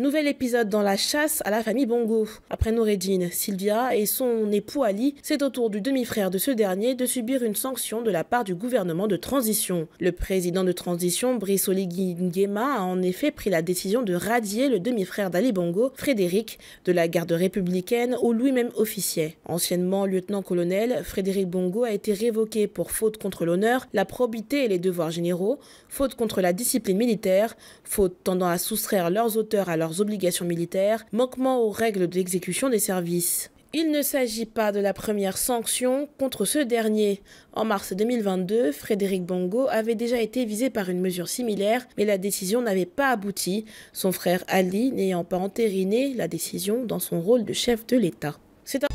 Nouvel épisode dans la chasse à la famille Bongo. Après Noureddine, Sylvia et son époux Ali, c'est au tour du demi-frère de ce dernier de subir une sanction de la part du gouvernement de transition. Le président de transition, Brice Oligui Nguema, a en effet pris la décision de radier le demi-frère d'Ali Bongo, Frédéric, de la garde républicaine où lui-même officier. Anciennement lieutenant-colonel, Frédéric Bongo a été révoqué pour faute contre l'honneur, la probité et les devoirs généraux, faute contre la discipline militaire, faute tendant à soustraire leurs auteurs à leur leurs obligations militaires, manquement aux règles d'exécution des services. Il ne s'agit pas de la première sanction contre ce dernier. En mars 2022, Frédéric Bongo avait déjà été visé par une mesure similaire, mais la décision n'avait pas abouti, son frère Ali n'ayant pas entériné la décision dans son rôle de chef de l'État. C'est